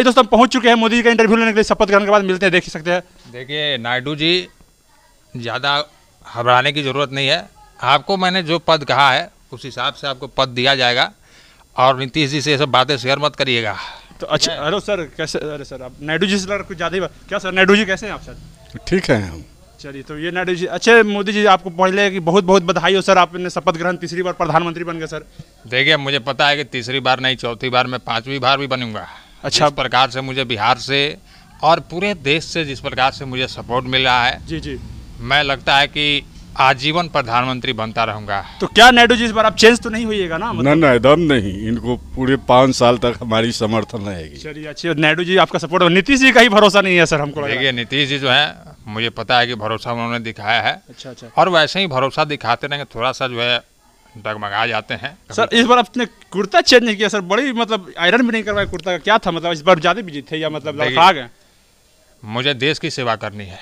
भाई दोस्तों पहुंच चुके हैं मोदी जी का इंटरव्यू लेने के लिए शपथ ग्रहण के बाद मिलते हैं देख सकते हैं देखिए नायडू जी ज़्यादा घबराने की ज़रूरत नहीं है आपको मैंने जो पद कहा है उस हिसाब से आपको पद दिया जाएगा और नीतीश जी से ये सब बातें शेयर मत करिएगा तो अच्छा हेलो सर कैसे अरे सर आप नायडू जी से कुछ ज़्यादा ही क्या सर नायडू जी कैसे हैं आप सर ठीक है हम चलिए तो ये नायडू जी अच्छे मोदी जी आपको पहले कि बहुत बहुत बधाई हो सर आपने शपथ ग्रहण तीसरी बार प्रधानमंत्री बन गए सर देखिए मुझे पता है कि तीसरी बार नहीं चौथी बार मैं पाँचवीं बार भी बनूंगा अच्छा जिस प्रकार से मुझे बिहार से और पूरे देश से जिस प्रकार से मुझे सपोर्ट मिल रहा है जी जी मैं लगता है कि आजीवन प्रधानमंत्री बनता रहूंगा तो क्या नायडू जी इस बार आप चेंज तो नहीं होइएगा ना मतलब? ना एकदम नहीं इनको पूरे पाँच साल तक हमारी समर्थन रहेगी चलिए अच्छी नायडू जी आपका सपोर्ट नीतीश जी का ही भरोसा नहीं है सर हमको देखिए नीतीश जी जो है मुझे पता है कि भरोसा उन्होंने दिखाया है अच्छा अच्छा और वैसे ही भरोसा दिखाते रहेंगे थोड़ा सा जो है डगमगा जाते हैं सर इस बार आपने कुर्ता चेंज नहीं किया सर बड़ी मतलब आयरन भी नहीं करवाया कुर्ता का क्या था मतलब इस बार ज़्यादा बिजी थे या मतलब मुझे देश की सेवा करनी है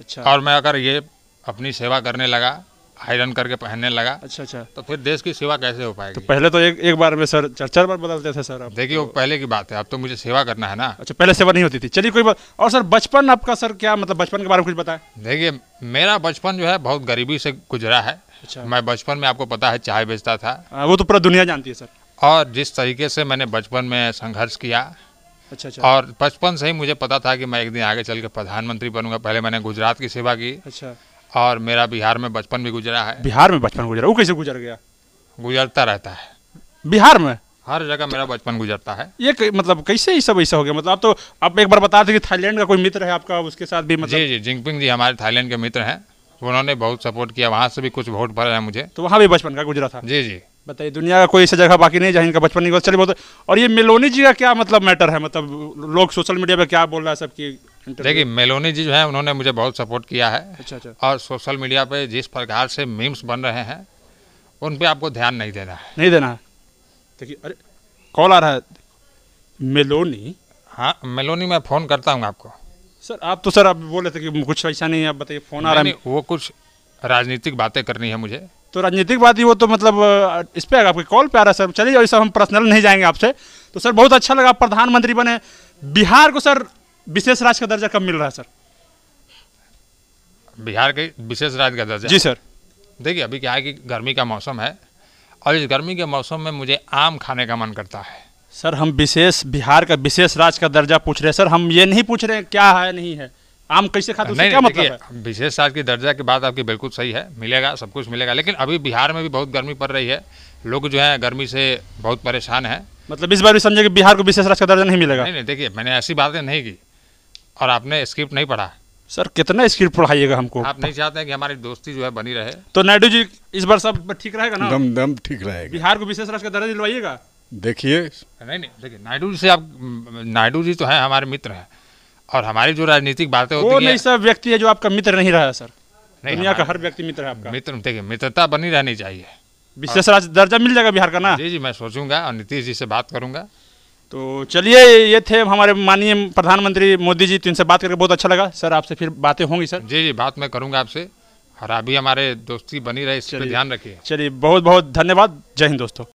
अच्छा और मैं अगर ये अपनी सेवा करने लगा आयरन करके पहनने लगा अच्छा अच्छा तो फिर देश की सेवा कैसे हो तो पाएगी तो पहले तो एक एक बार में सर चार चार बार बदलते थे सर तो। देखिए वो तो, पहले की बात है अब तो मुझे सेवा करना है ना अच्छा पहले सेवा नहीं होती थी चलिए कोई बात और सर बचपन आपका सर क्या मतलब बचपन के बारे में कुछ बताएं देखिए मेरा बचपन जो है बहुत गरीबी से गुजरा है अच्छा मैं बचपन में आपको पता है चाय बेचता था आ, हाँ, वो तो पूरा दुनिया जानती है सर और जिस तरीके से मैंने बचपन में संघर्ष किया अच्छा अच्छा और बचपन से ही मुझे पता था कि मैं एक दिन आगे चल के प्रधानमंत्री बनूंगा पहले मैंने गुजरात की सेवा की अच्छा और मेरा बिहार में बचपन भी गुजरा है बिहार में बचपन गुजरा वो कैसे गुजर गया गुजरता रहता है बिहार में हर जगह मेरा बचपन गुजरता है ये मतलब कैसे ही सब ऐसा हो गया मतलब आप तो आप एक बार बता दें कि थाईलैंड का कोई मित्र है आपका उसके साथ भी मतलब जी जी जिंगपिंग जी हमारे थाईलैंड के मित्र हैं उन्होंने बहुत सपोर्ट किया वहाँ से भी कुछ वोट भरा है मुझे तो वहाँ भी बचपन का गुजरा था जी जी बताइए दुनिया का कोई ऐसा जगह बाकी नहीं जहाँ इनका बचपन नहीं चलिए बहुत और ये मेलोनी जी का क्या मतलब मैटर है मतलब लोग सोशल मीडिया पर क्या बोल रहा है सबकी देखिए मेलोनी जी जो है उन्होंने मुझे बहुत सपोर्ट किया है अच्छा अच्छा और सोशल मीडिया पर जिस प्रकार से मीम्स बन रहे हैं उन पर आपको ध्यान नहीं देना है नहीं देना है देखिए अरे कॉल आ रहा है मेलोनी हाँ मेलोनी मैं फ़ोन करता हूँ आपको सर आप तो सर आप बोले थे कि कुछ ऐसा नहीं है आप बताइए फोन आ रहा है वो कुछ राजनीतिक बातें करनी है मुझे तो राजनीतिक बात ही वो तो मतलब इस पर आपके कॉल पे आ रहा है सर चलिए और सर हम पर्सनल नहीं जाएंगे आपसे तो सर बहुत अच्छा लगा आप प्रधानमंत्री बने बिहार को सर विशेष राज्य का दर्जा कब मिल रहा है सर बिहार के विशेष राज्य का दर्जा जी सर देखिए अभी क्या है कि गर्मी का मौसम है और इस गर्मी के मौसम में मुझे आम खाने का मन करता है सर हम विशेष बिहार का विशेष राज्य का दर्जा पूछ रहे हैं सर हम ये नहीं पूछ रहे हैं क्या है नहीं है आम कैसे खाते नहीं, क्या मतलब है विशेष राज्य की दर्जा की बात आपकी बिल्कुल सही है मिलेगा सब कुछ मिलेगा लेकिन अभी बिहार में भी बहुत गर्मी पड़ रही है लोग जो है गर्मी से बहुत परेशान है मतलब इस बार भी समझे कि बिहार को विशेष राज्य का दर्जा नहीं मिलेगा नहीं नहीं देखिए मैंने ऐसी बातें नहीं की और आपने स्क्रिप्ट नहीं पढ़ा सर कितना स्क्रिप्ट पढ़ाइएगा हमको आप नहीं चाहते हैं कि हमारी दोस्ती जो है बनी रहे तो नायडू जी इस बार सब ठीक रहेगा ना दम दम ठीक रहेगा बिहार को विशेष राज्य का दर्जा दिलवाइएगा देखिए नहीं नहीं देखिए नायडू जी से आप नायडू जी तो हैं हमारे मित्र हैं और हमारी जो राजनीतिक बातें होती नहीं व्यक्ति है जो आपका मित्र नहीं रहा सर नहीं दुनिया का हर व्यक्ति मित्र है आपका मित्र देखिए मित्रता बनी रहनी चाहिए विशेष राज्य दर्जा मिल जाएगा बिहार का ना जी जी मैं सोचूंगा और नीतीश जी से बात करूंगा तो चलिए ये थे हमारे माननीय प्रधानमंत्री मोदी जी तो इनसे बात करके बहुत अच्छा लगा सर आपसे फिर बातें होंगी सर जी जी बात मैं करूंगा आपसे और अभी हमारे दोस्ती बनी रहे इस पर ध्यान रखिए चलिए बहुत बहुत धन्यवाद जय हिंद दोस्तों